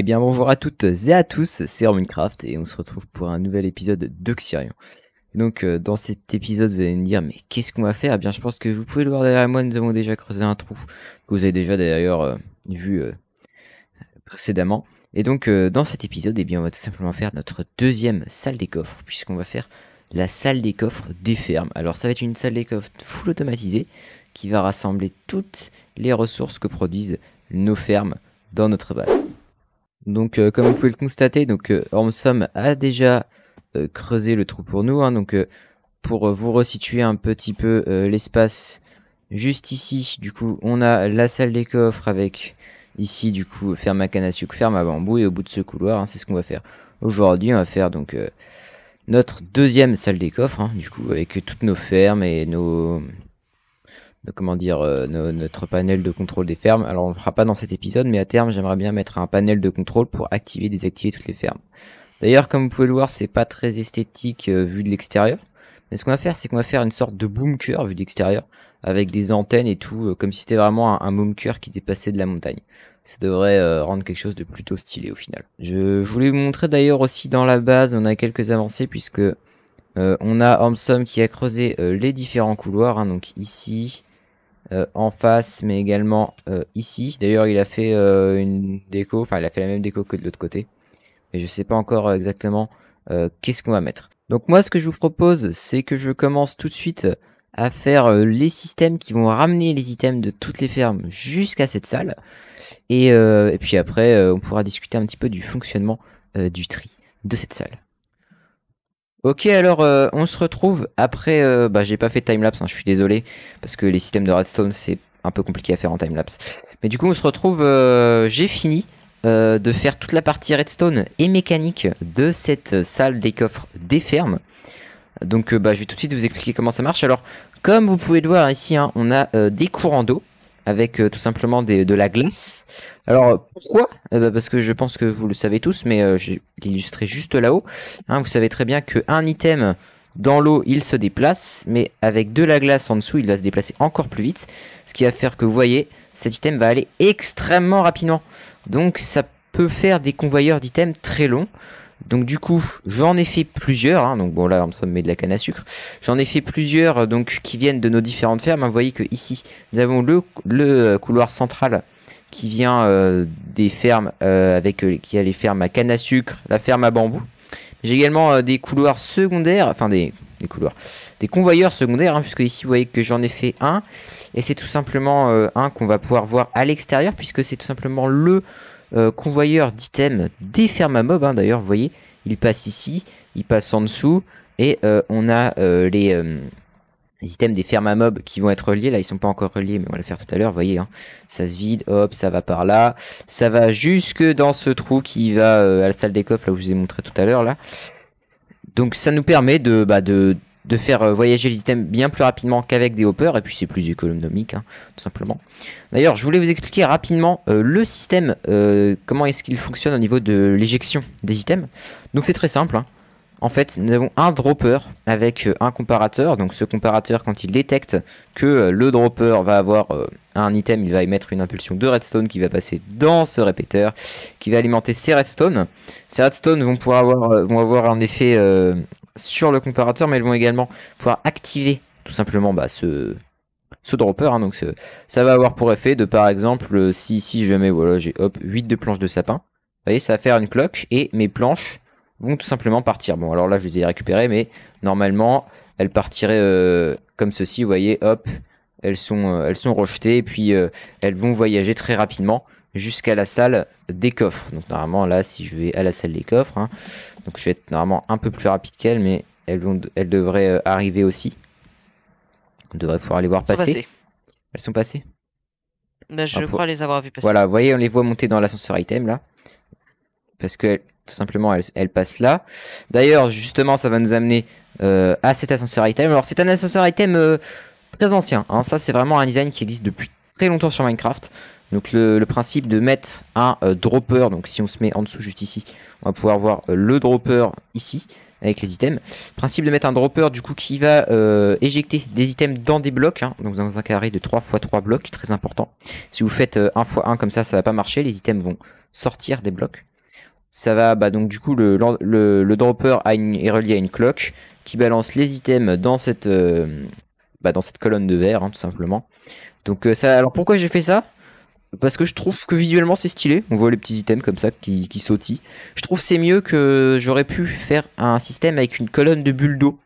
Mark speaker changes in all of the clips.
Speaker 1: Eh bien bonjour à toutes et à tous, c'est Minecraft et on se retrouve pour un nouvel épisode d'Oxirion. Donc euh, dans cet épisode vous allez me dire mais qu'est-ce qu'on va faire Eh bien je pense que vous pouvez le voir derrière moi, nous avons déjà creusé un trou que vous avez déjà d'ailleurs euh, vu euh, précédemment. Et donc dans cet épisode et eh bien, on va tout simplement faire notre deuxième salle des coffres puisqu'on va faire la salle des coffres des fermes. Alors ça va être une salle des coffres full automatisée qui va rassembler toutes les ressources que produisent nos fermes dans notre base. Donc, euh, comme vous pouvez le constater, donc euh, Ormsom a déjà euh, creusé le trou pour nous. Hein. donc, euh, pour vous resituer un petit peu l'espace juste ici, du coup, on a la salle des coffres avec ici, du coup, ferme à canne à sucre, ferme à bambou. Et au bout de ce couloir, hein, c'est ce qu'on va faire aujourd'hui. On va faire donc notre deuxième salle des coffres, hein, du coup, avec toutes nos fermes et nos, comment dire, euh, notre panel de contrôle des fermes. Alors on ne le fera pas dans cet épisode, mais à terme j'aimerais bien mettre un panel de contrôle pour activer et désactiver toutes les fermes. D'ailleurs, comme vous pouvez le voir, c'est pas très esthétique euh, vu de l'extérieur. Mais ce qu'on va faire, c'est qu'on va faire une sorte de bunker vu de l'extérieur, avec des antennes et tout, euh, comme si c'était vraiment un, boom bunker qui dépassait de la montagne. Ça devrait rendre quelque chose de plutôt stylé au final. Je, voulais vous montrer d'ailleurs aussi dans la base, on a quelques avancées puisque on a Homsom qui a creusé les différents couloirs, hein. donc ici, euh, en face, mais également euh, ici. D'ailleurs, il a fait euh, une déco, enfin, il a fait la même déco que de l'autre côté. Mais je sais pas encore exactement qu'est-ce qu'on va mettre. Donc moi, ce que je vous propose, c'est que je commence tout de suite à faire les systèmes qui vont ramener les items de toutes les fermes jusqu'à cette salle. et puis après, on pourra discuter un petit peu du fonctionnement du tri de cette salle. Ok, alors euh, on se retrouve après. Euh, bah, j'ai pas fait timelapse, hein, je suis désolé, parce que les systèmes de redstone c'est un peu compliqué à faire en timelapse. Mais du coup, on se retrouve. Euh, j'ai fini de faire toute la partie redstone et mécanique de cette salle des coffres des fermes. Donc, bah, je vais tout de suite vous expliquer comment ça marche. Alors, comme vous pouvez le voir ici, hein, on a des courants d'eau avec euh, tout simplement de la glace. Alors pourquoi eh ben, Parce que je pense que vous le savez tous, mais euh, je l'illustrer juste là-haut. Hein, vous savez très bien qu'un item dans l'eau, il se déplace, mais avec de la glace en dessous, il va se déplacer encore plus vite. Ce qui va faire que, vous voyez, cet item va aller extrêmement rapidement. Donc ça peut faire des convoyeurs d'items très longs. Donc du coup, j'en ai fait plusieurs. Hein. donc bon là, on me met de la canne à sucre. J'en ai fait plusieurs euh, donc qui viennent de nos différentes fermes. Hein, vous voyez que ici, nous avons le, le euh, couloir central qui vient euh, des fermes avec qui a les fermes à canne à sucre, la ferme à bambou. J'ai également des couloirs secondaires, enfin des, couloirs, des convoyeurs secondaires, hein, puisque ici vous voyez que j'en ai fait un, et c'est tout simplement un qu'on va pouvoir voir à l'extérieur, puisque c'est tout simplement le euh, convoyeur d'items des fermes à mob. Hein, d'ailleurs, vous voyez, il passe ici, il passe en dessous, et euh, on a euh, les, items des fermes à mob qui vont être reliés. Là, ils sont pas encore reliés, mais on va le faire tout à l'heure, vous voyez. Hein. ça se vide, hop, ça va par là. Ça va jusque dans ce trou qui va à la salle des coffres, là où je vous ai montré tout à l'heure, là. Donc ça nous permet de, bah, de de faire euh, voyager les items bien plus rapidement qu'avec des hoppers, et puis c'est plus économique, hein, tout simplement. D'ailleurs, je voulais vous expliquer rapidement euh, le système, euh, comment est-ce qu'il fonctionne au niveau de l'éjection des items. Donc c'est très simple, hein. En fait, nous avons un dropper avec un comparateur. Donc ce comparateur, quand il détecte que le dropper va avoir un item, il va émettre une impulsion de redstone qui va passer dans ce répéteur, qui va alimenter ces redstones. Ces redstones vont pouvoir avoir, vont un effet, sur le comparateur, mais elles vont également pouvoir activer tout simplement bah, ce, ce dropper. Hein. donc ça va avoir pour effet de par exemple, euh, si je mets, voilà, j'ai hop, 8 de planches de sapin, vous voyez, ça va faire une cloque et mes planches vont tout simplement partir. Bon, alors là, je les ai récupérées, mais normalement, elles partiraient euh, comme ceci, vous voyez, hop, elles sont, euh, elles sont rejetées et puis elles vont voyager très rapidement jusqu'à la salle des coffres. Donc normalement là, si je vais à la salle des coffres, hein, donc je vais être normalement un peu plus rapide qu'elle, mais elles, vont, devraient euh, arriver aussi. On devrait pouvoir les voir passer. Elles sont passées
Speaker 2: ben, Je ah, crois les avoir vues passer. Voilà, vous
Speaker 1: voyez, on les voit monter dans l'ascenseur item là. Parce que tout simplement, elles, passent là. D'ailleurs, justement, ça va nous amener euh, à cet ascenseur item. Alors c'est un ascenseur item euh, très ancien. Hein. Ça, c'est vraiment un design qui existe depuis très longtemps sur Minecraft. Donc le, principe de mettre un euh, dropper, donc si on se met en dessous juste ici, on va pouvoir voir euh, le dropper ici avec les items. Principe de mettre un dropper du coup qui va euh, éjecter des items dans des blocs, hein, donc dans un carré de 3 x 3 blocs, très important. Si vous faites 1 x 1 comme ça, ça va pas marcher, les items vont sortir des blocs. Ça va, bah donc du coup le, dropper est relié à une cloque qui balance les items dans cette, bah, dans cette colonne de verre hein, tout simplement. Donc ça, alors pourquoi j'ai fait ça parce que je trouve que visuellement c'est stylé. On voit les petits items comme ça qui, qui sautillent. Je trouve c'est mieux que j'aurais pu faire un système avec une colonne de bulles d'eau.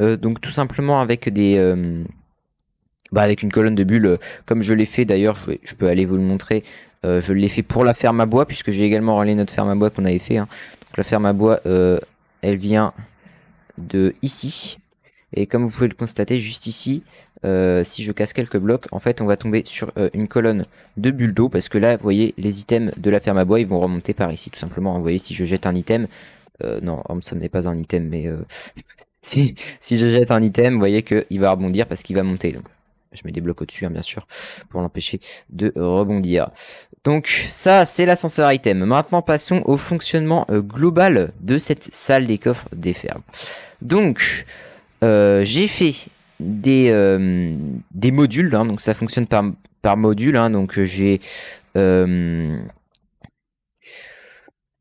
Speaker 1: Euh, donc tout simplement avec des... Euh, bah avec une colonne de bulles, euh, comme je l'ai fait d'ailleurs, je, peux aller vous le montrer. je l'ai fait pour la ferme à bois, puisque j'ai également relé notre ferme à bois qu'on avait fait. Hein. Donc la ferme à bois, elle vient de ici. Et comme vous pouvez le constater, juste ici, euh, si je casse quelques blocs, en fait, on va tomber sur euh, une colonne de bulles d'eau, parce que là, vous voyez, les items de la ferme à bois, ils vont remonter par ici, tout simplement. Vous voyez, si je jette un item, euh, non, ça n'est pas un item, mais si, je jette un item, vous voyez qu'il va rebondir parce qu'il va monter. Donc, je mets des blocs au-dessus, hein, bien sûr, pour l'empêcher de rebondir. Donc ça, c'est l'ascenseur item. Maintenant, passons au fonctionnement global de cette salle des coffres des fermes. Donc, j'ai fait des, euh, des modules. Hein. donc ça fonctionne par, par module. Hein. donc euh, j'ai euh,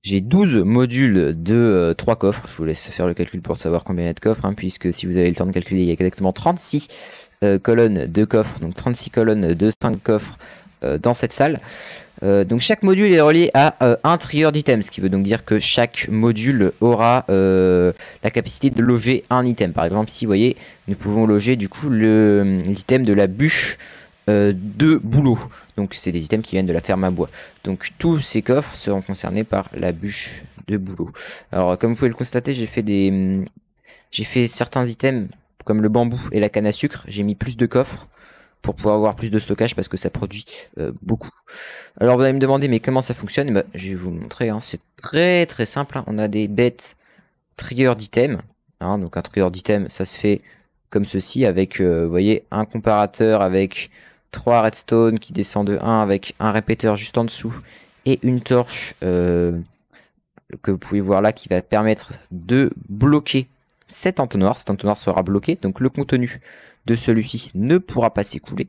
Speaker 1: j'ai 12 modules de 3 coffres. Je vous laisse faire le calcul pour savoir combien il y a de coffres, hein, puisque si vous avez le temps de calculer, il y a exactement 36 colonnes de coffres, donc 36 colonnes de 5 coffres dans cette salle. Euh, donc chaque module est relié à euh, un trieur d'items, ce qui veut donc dire que chaque module aura euh, la capacité de loger un item. Par exemple, si vous voyez, nous pouvons loger du coup l'item de la bûche de boulot. Donc c'est des items qui viennent de la ferme à bois. Donc tous ces coffres seront concernés par la bûche de boulot. Alors comme vous pouvez le constater, j'ai fait des, j'ai fait certains items comme le bambou et la canne à sucre. J'ai mis plus de coffres pour pouvoir avoir plus de stockage parce que ça produit euh, beaucoup. Alors vous allez me demander mais comment ça fonctionne eh ben, Je vais vous montrer, hein. c'est très très simple. Hein. On a des bêtes trigger d'items. Hein. Donc un trigger d'item ça se fait comme ceci avec euh, voyez un comparateur avec 3 redstone qui descend de 1 avec un répéteur juste en dessous et une torche euh, que vous pouvez voir là qui va permettre de bloquer cet entonnoir. Cet entonnoir sera bloqué donc le contenu de celui-ci ne pourra pas s'écouler.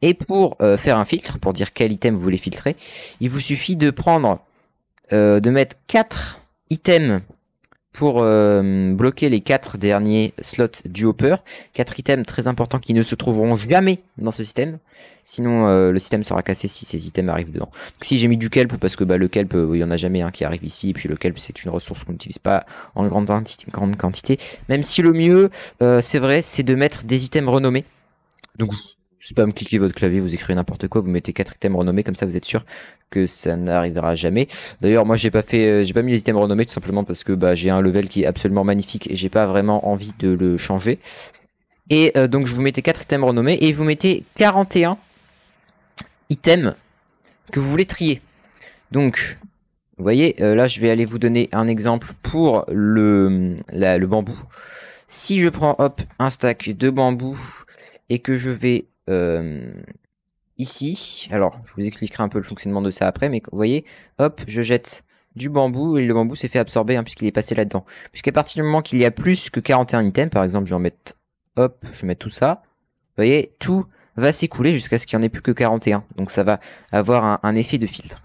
Speaker 1: Et pour euh, faire un filtre, pour dire quel item vous voulez filtrer, il vous suffit de prendre, euh, de mettre 4 items pour euh, bloquer les quatre derniers slots du hopper. Quatre items très importants qui ne se trouveront jamais dans ce système. Sinon, euh, le système sera cassé si ces items arrivent dedans. si j'ai mis du kelp, parce que bah, le kelp, il euh, n'y en a jamais un qui arrive ici. Et puis le kelp, c'est une ressource qu'on n'utilise pas en grande, quantité. Même si le mieux, c'est vrai, c'est de mettre des items renommés. Donc pas, me cliquer votre clavier, vous écrivez n'importe quoi, vous mettez quatre items renommés, comme ça vous êtes sûr que ça n'arrivera jamais. D'ailleurs, moi j'ai pas fait, euh, j'ai pas mis les items renommés tout simplement parce que bah, j'ai un level qui est absolument magnifique et j'ai pas vraiment envie de le changer. Et euh, donc je vous mettais 4 items renommés et vous mettez 41 items que vous voulez trier. Donc, vous voyez, euh, là je vais aller vous donner un exemple pour le, le bambou. Si je prends hop un stack de bambou et que je vais ici, alors je vous expliquerai un peu le fonctionnement de ça après, mais vous voyez, hop, je jette du bambou et le bambou s'est fait absorber hein, puisqu'il est passé là-dedans. Puisqu'à partir du moment qu'il y a plus que 41 items, par exemple, je vais en mettre, hop, je vais tout ça. Vous voyez, tout va s'écouler jusqu'à ce qu'il n'y en ait plus que 41. Donc ça va avoir un, effet de filtre.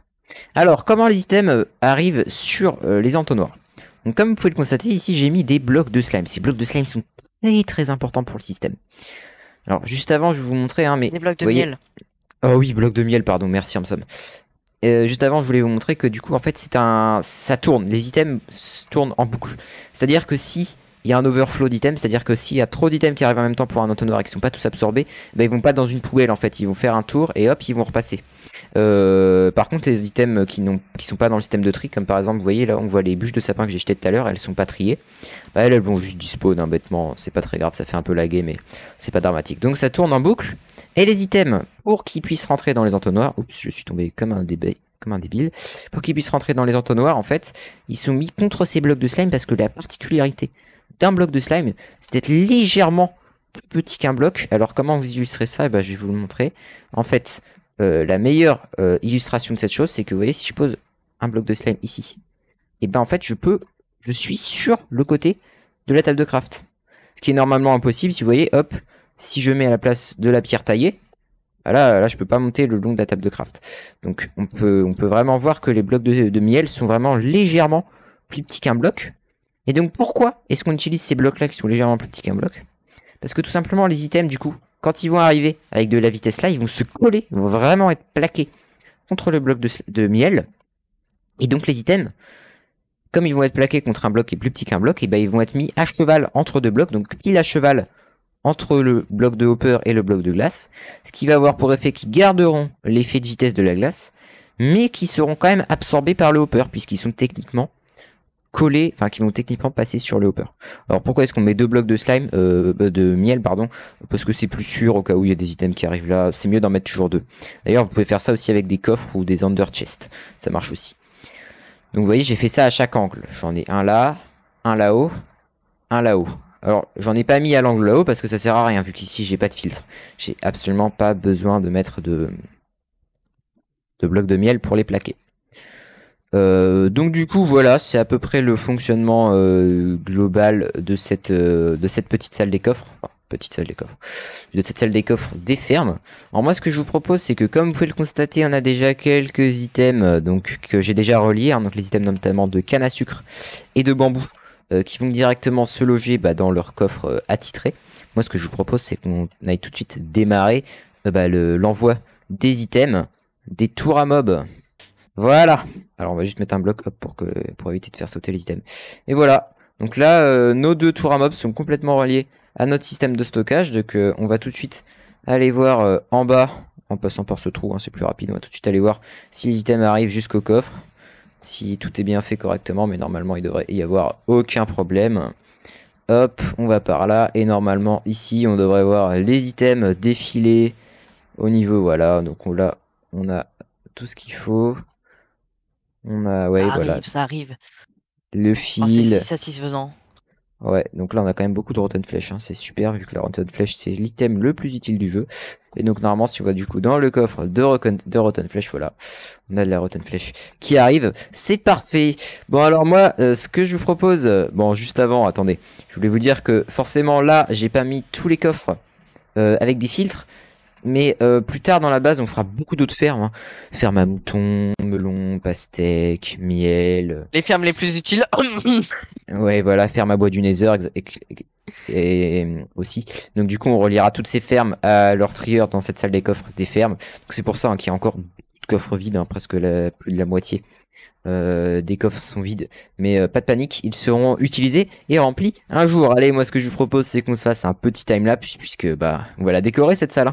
Speaker 1: Alors, comment les items euh, arrivent sur euh, les entonnoirs Donc comme vous pouvez le constater, ici j'ai mis des blocs de slime. Ces blocs de slime sont très très importants pour le système. Alors, juste avant, je vais vous montrer, hein, mais. Les de miel. Oh oui, bloc de miel, pardon, merci, en somme. Euh, juste avant, je voulais vous montrer que du coup, en fait, c'est un, ça tourne. Les items tournent en boucle. C'est-à-dire que si il y a un overflow d'items, c'est-à-dire que s'il y a trop d'items qui arrivent en même temps pour un entonnoir et qui ne sont pas tous absorbés, ils bah, ils vont pas dans une poubelle en fait, ils vont faire un tour et hop, ils vont repasser. Euh, par contre, les items qui, qui sont pas dans le système de tri, comme par exemple, vous voyez là, on voit les bûches de sapin que j'ai jetées tout à l'heure, elles sont pas triées. Bah, elles, vont juste dispawn, d'un hein, bêtement, c'est pas très grave, ça fait un peu laguer, mais c'est pas dramatique. Donc ça tourne en boucle, et les items, pour qu'ils puissent rentrer dans les entonnoirs, oups, je suis tombé comme un comme un débile, pour qu'ils puissent rentrer dans les entonnoirs, en fait, ils sont mis contre ces blocs de slime parce que la particularité d'un bloc de slime, c'était légèrement plus petit qu'un bloc. Alors comment vous illustrez ça eh ben, Je vais vous le montrer. En fait, euh, la meilleure euh, illustration de cette chose, c'est que vous voyez, si je pose un bloc de slime ici, et eh ben en fait, je peux, je suis sur le côté de la table de craft. Ce qui est normalement impossible, si vous voyez, hop, si je mets à la place de la pierre taillée, bah là, là je peux pas monter le long de la table de craft. Donc on peut, on peut vraiment voir que les blocs de, de miel sont vraiment légèrement plus petits qu'un bloc. Et donc pourquoi est-ce qu'on utilise ces blocs-là qui sont légèrement plus petits qu'un bloc Parce que tout simplement les items du coup, quand ils vont arriver avec de la vitesse là, ils vont se coller, ils vont vraiment être plaqués contre le bloc de, miel. Et donc les items, comme ils vont être plaqués contre un bloc qui est plus petit qu'un bloc, et eh ben ils vont être mis à cheval entre deux blocs, donc pile à cheval entre le bloc de hopper et le bloc de glace, ce qui va avoir pour effet qu'ils garderont l'effet de vitesse de la glace, mais qui seront quand même absorbés par le hopper, puisqu'ils sont techniquement coller, enfin qui vont techniquement passer sur le hopper. Alors pourquoi est-ce qu'on met deux blocs de slime, euh, de miel, pardon Parce que c'est plus sûr au cas où il y a des items qui arrivent là. C'est mieux d'en mettre toujours deux. D'ailleurs, vous pouvez faire ça aussi avec des coffres ou des under chests. Ça marche aussi. Donc vous voyez, j'ai fait ça à chaque angle. J'en ai un là, un là-haut, un là-haut. Alors, j'en ai pas mis à l'angle là-haut parce que ça sert à rien vu qu'ici j'ai pas de filtre. J'ai absolument pas besoin de mettre de, de blocs de miel pour les plaquer. Euh, donc du coup voilà c'est à peu près le fonctionnement euh, global de cette, euh, de cette petite salle des coffres petite salle des coffres de cette salle des coffres des fermes alors moi ce que je vous propose c'est que comme vous pouvez le constater on a déjà quelques items donc que j'ai déjà reliés hein. donc les items notamment de canne à sucre et de bambou qui vont directement se loger bah, dans leur coffre attitré moi ce que je vous propose c'est qu'on aille tout de suite démarrer bah, l'envoi des items des tours à mobs voilà. Alors on va juste mettre un bloc pour, éviter de faire sauter les items. Et voilà. Donc là, euh, nos deux tours à mobs sont complètement reliés à notre système de stockage. Donc euh, on va tout de suite aller voir euh, en bas, en passant par ce trou, hein, c'est plus rapide. On va tout de suite aller voir si les items arrivent jusqu'au coffre. Si tout est bien fait correctement, mais normalement il devrait y avoir aucun problème. Hop, on va par là. Et normalement ici, on devrait voir les items défiler au niveau. Voilà, donc là, on a tout ce qu'il faut. On a, ouais, voilà. ça arrive. Le oh, fil. c'est satisfaisant. Ouais, donc là on a quand même beaucoup de Rotten Flesh, hein, c'est super vu que la Rotten Flesh c'est l'item le plus utile du jeu. Et donc normalement si on va du coup dans le coffre de, Rotten, de Rotten Flesh, voilà, on a de la Rotten Flesh qui arrive, c'est parfait. Bon alors moi euh, ce que je vous propose, euh, bon juste avant, attendez, je voulais vous dire que forcément là j'ai pas mis tous les coffres euh, avec des filtres, mais euh, plus tard dans la base, on fera beaucoup d'autres fermes. Hein. Ferme à mouton, melon, pastèque, miel. Euh, les fermes les plus utiles. ouais, voilà, ferme à bois du Nether et, aussi. Donc du coup, on reliera toutes ces fermes à leur trieur dans cette salle des coffres des fermes. c'est pour ça hein, qu'il y a encore de coffres vides, hein, presque plus de la moitié. Euh, des coffres sont vides, mais pas de panique, ils seront utilisés et remplis un jour. Allez, moi ce que je vous propose, c'est qu'on se fasse un petit time lapse puisque bah on décorer cette salle.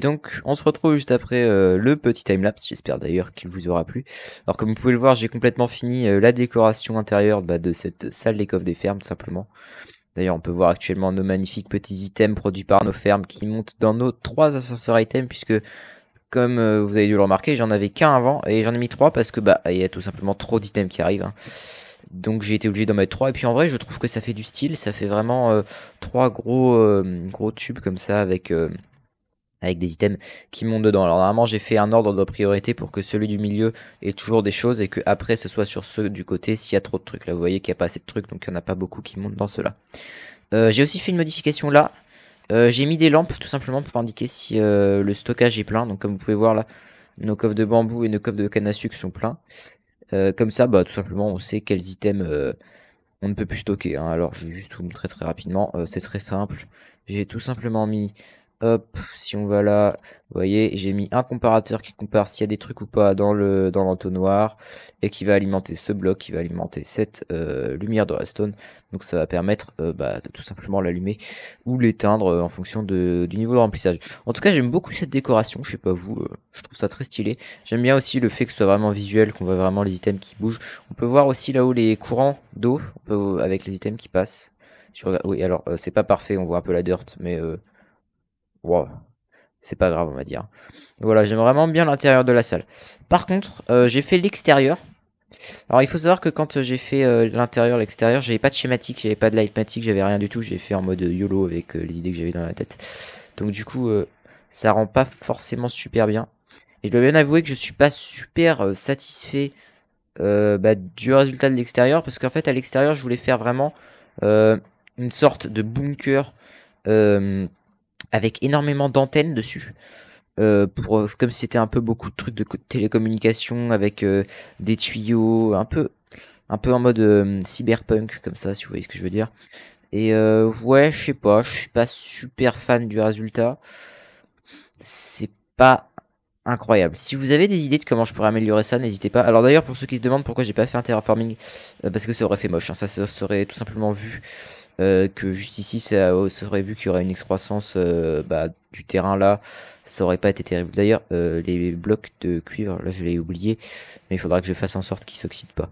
Speaker 1: Et donc, on se retrouve juste après euh, le petit timelapse. J'espère d'ailleurs qu'il vous aura plu. Alors, comme vous pouvez le voir, j'ai complètement fini euh, la décoration intérieure bah, de cette salle des coffres des fermes, tout simplement. D'ailleurs, on peut voir actuellement nos magnifiques petits items produits par nos fermes qui montent dans nos trois ascenseurs items, puisque, comme euh, vous avez dû le remarquer, j'en avais qu'un avant, et j'en ai mis trois parce que, bah, il y a tout simplement trop d'items qui arrivent. Hein. Donc j'ai été obligé d'en mettre trois. et puis en vrai je trouve que ça fait du style, ça fait vraiment trois gros gros tubes comme ça avec avec des items qui montent dedans. Alors normalement j'ai fait un ordre de priorité pour que celui du milieu ait toujours des choses et que après ce soit sur ceux du côté s'il y a trop de trucs. Là vous voyez qu'il n'y a pas assez de trucs donc il n'y en a pas beaucoup qui montent dans ceux-là. Euh, j'ai aussi fait une modification là. Euh, j'ai mis des lampes tout simplement pour indiquer si euh, le stockage est plein. Donc comme vous pouvez voir là, nos coffres de bambou et nos coffres de canne à sucre sont pleins. comme ça, bah, tout simplement, on sait quels items on ne peut plus stocker. Hein. Alors je vais juste vous montrer très rapidement. C'est très simple. J'ai tout simplement mis Hop, si on va là, vous voyez, j'ai mis un comparateur qui compare s'il y a des trucs ou pas dans le dans l'entonnoir et qui va alimenter ce bloc, qui va alimenter cette euh, lumière de redstone. Donc ça va permettre euh, bah, de tout simplement l'allumer ou l'éteindre euh, en fonction du niveau de remplissage. En tout cas, j'aime beaucoup cette décoration, je sais pas vous, je trouve ça très stylé. J'aime bien aussi le fait que ce soit vraiment visuel, qu'on voit vraiment les items qui bougent. On peut voir aussi là-haut les courants d'eau avec les items qui passent. Oui, alors c'est pas parfait, on voit un peu la dirt, mais Wow. C'est pas grave, on va dire. Voilà, j'aime vraiment bien l'intérieur de la salle. Par contre, euh, j'ai fait l'extérieur. Alors, il faut savoir que quand euh, j'ai fait euh, l'intérieur, l'extérieur, j'avais pas de schématique, j'avais pas de lightmatic, j'avais rien du tout. J'ai fait en mode YOLO avec les idées que j'avais dans la tête. Donc, du coup, ça rend pas forcément super bien. Et je dois bien avouer que je suis pas super satisfait bah, du résultat de l'extérieur parce qu'en fait, à l'extérieur, je voulais faire vraiment une sorte de bunker avec énormément d'antennes dessus. Euh, pour, euh, comme c'était un peu beaucoup de trucs de télécommunication avec euh, des tuyaux, un peu, un peu en mode cyberpunk, comme ça, si vous voyez ce que je veux dire. Et ouais, je sais pas, je suis pas super fan du résultat. C'est pas incroyable. Si vous avez des idées de comment je pourrais améliorer ça, n'hésitez pas. Alors d'ailleurs, pour ceux qui se demandent pourquoi j'ai pas fait un terraforming, parce que ça aurait fait moche, hein. ça serait tout simplement vu euh, que juste ici, oh, ça, aurait vu qu'il y aurait une excroissance euh, bah, du terrain là, ça aurait pas été terrible. D'ailleurs, euh, les blocs de cuivre, là je l'ai oublié, mais il faudra que je fasse en sorte qu'ils s'oxydent pas.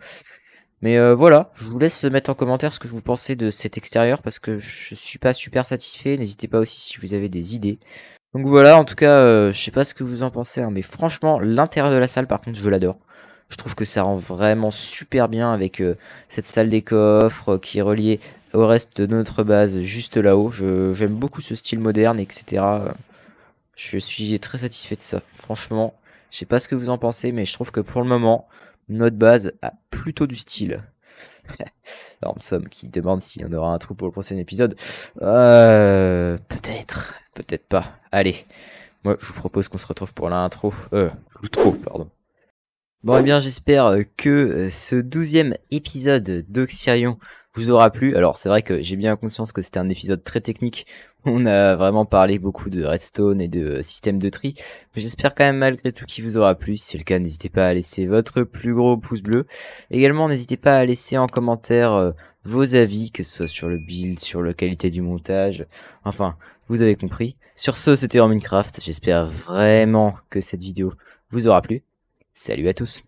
Speaker 1: Mais voilà, je vous laisse mettre en commentaire ce que vous pensez de cet extérieur parce que je suis pas super satisfait. N'hésitez pas aussi si vous avez des idées. Donc voilà, en tout cas, je sais pas ce que vous en pensez, hein, mais franchement, l'intérieur de la salle, par contre, je l'adore. Je trouve que ça rend vraiment super bien avec cette salle des coffres qui est reliée au reste de notre base, juste là-haut. J'aime beaucoup ce style moderne, etc. Je suis très satisfait de ça, franchement. Je sais pas ce que vous en pensez, mais je trouve que pour le moment, notre base a plutôt du style. Norme Somme qui demande s'il y en aura un trou pour le prochain épisode. Euh, peut-être, peut-être pas. Allez, moi je vous propose qu'on se retrouve pour l'intro. Euh, l'outro, pardon. Bon, et eh bien j'espère que ce douzième épisode d'Oxirion vous aura plu. Alors c'est vrai que j'ai bien conscience que c'était un épisode très technique. On a vraiment parlé beaucoup de redstone et de euh, système de tri. Mais j'espère quand même malgré tout qu'il vous aura plu. Si c'est le cas, n'hésitez pas à laisser votre plus gros pouce bleu. Également, n'hésitez pas à laisser en commentaire euh, vos avis, que ce soit sur le build, sur la qualité du montage. Enfin, vous avez compris. Sur ce, c'était en Minecraft. J'espère vraiment que cette vidéo vous aura plu. Salut à tous